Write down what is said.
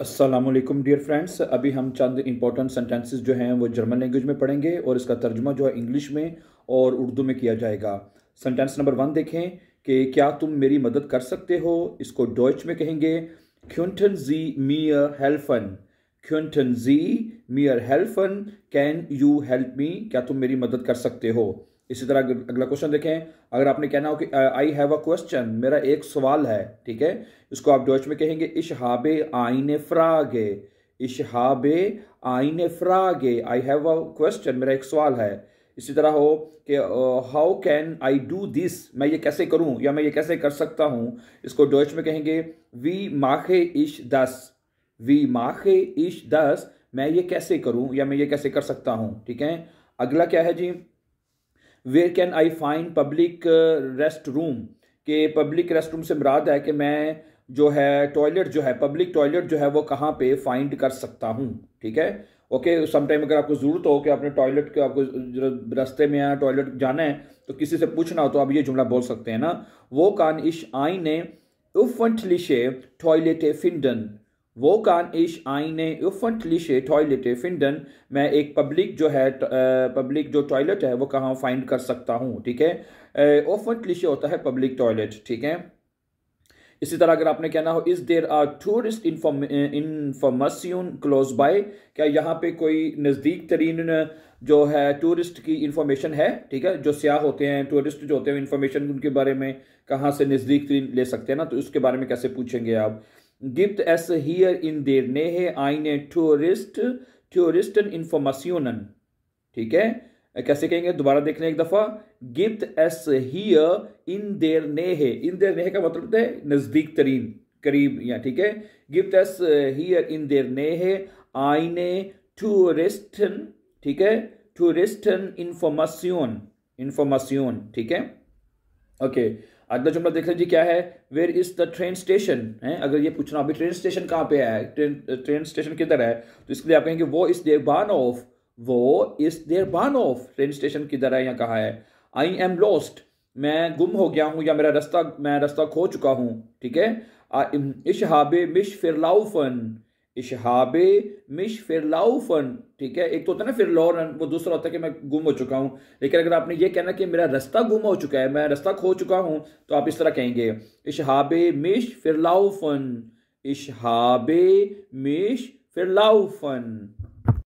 Aslam dear friends अभी हम चंद important sentences जो हैं वो जर्मन लैंग्वेज में पढ़ेंगे और इसका तर्जमा जो है इंग्लिश में और उर्दू में किया जाएगा सेंटेंस नंबर वन देखें कि क्या तुम मेरी मदद कर सकते हो इसको डॉइच में कहेंगे क्यूंटन जी मियर हेल्फन क्यूंटन जी मियर हेल्फन कैन यू हेल्प मी क्या तुम मेरी मदद कर सकते हो इसी तरह अगला क्वेश्चन देखें अगर आपने कहना हो कि आई हैव अ क्वेश्चन मेरा एक सवाल है ठीक है इसको आप डॉच में कहेंगे इशहाबे आइन फ्रागे इशहाबे आइन फ्रागे आई हैव अ क्वेश्चन मेरा एक सवाल है इसी तरह हो कि how can I do this मैं ये कैसे करूं या मैं ये कैसे कर सकता हूं इसको डॉच में कहेंगे वी माखे इश दस वी माखे इश दस मैं ये कैसे करूं या मैं ये कैसे कर सकता हूं ठीक है अगला क्या है जी where can I find public rest room के पब्लिक रेस्ट रूम से मुराद है कि मैं जो है टॉयलेट जो है पब्लिक टॉयलेट जो है वो कहाँ पे फाइंड कर सकता हूँ ठीक है ओके टाइम अगर आपको ज़रूरत हो कि आपने टॉयलेट के आपको रास्ते में या टॉयलेट जाना है तो किसी से पूछना हो तो आप ये जुमला बोल सकते हैं ना वो कान इश आई ने लिशे टॉयलेट फिंडन Volkan ish ayine öffentliche टॉयलेट फिंडन मैं एक पब्लिक जो है पब्लिक जो टॉयलेट है वो कहाँ फाइंड कर सकता हूँ ठीक है ओफेंटलिशे होता है पब्लिक टॉयलेट ठीक है इसी तरह अगर आपने कहना हो is there are tourist information close by क्या यहाँ पे कोई नज़दीक तरीन जो है टूरिस्ट की इंफॉर्मेशन है ठीक है जो स्याह होते हैं टूरिस्ट जो होते हैं इंफॉर्मेशन उनके बारे में कहाँ से नज़दीक तरीन ले सकते हैं ना तो उसके बारे में कैसे पूछेंगे आप gibt es hier in der Nähe eine Tourist Touristen Informationen ठीक है कैसे कहेंगे दोबारा देखने एक दफा गिफ्ट एस हियर इन देर नेहे इन देर नेहे का मतलब है नजदीक तरीन करीब या ठीक है गिफ्ट एस हियर इन देर नेहे आईने टूरिस्टन ठीक है टूरिस्टन इंफॉर्मेशन इंफॉर्मेशन ठीक है ओके okay. अगला जुमला देख लीजिए क्या है where is the train station है अगर ये पूछना अभी ट्रेन स्टेशन कहाँ पे है ट्रेन ट्रेन स्टेशन किधर है तो इसके लिए आप कहेंगे वो इज देयर बान ऑफ वो इज देयर बान ऑफ ट्रेन स्टेशन किधर है या कहाँ है आई एम लॉस्ट मैं गुम हो गया हूँ या मेरा रास्ता मैं रास्ता खो चुका हूँ ठीक है इश हाबे मिश फिर लाउफन इशहाबे मिश फिरलाउफन ठीक है एक तो होता है ना फिरलौरन वो दूसरा होता है कि मैं गुम हो चुका हूँ लेकिन अगर आपने ये कहना कि मेरा रास्ता गुम हो चुका है मैं रास्ता खो चुका हूँ तो आप इस तरह कहेंगे इशहाबे मिश फिरलाउफन इशहाबे मिश फिरलाउफन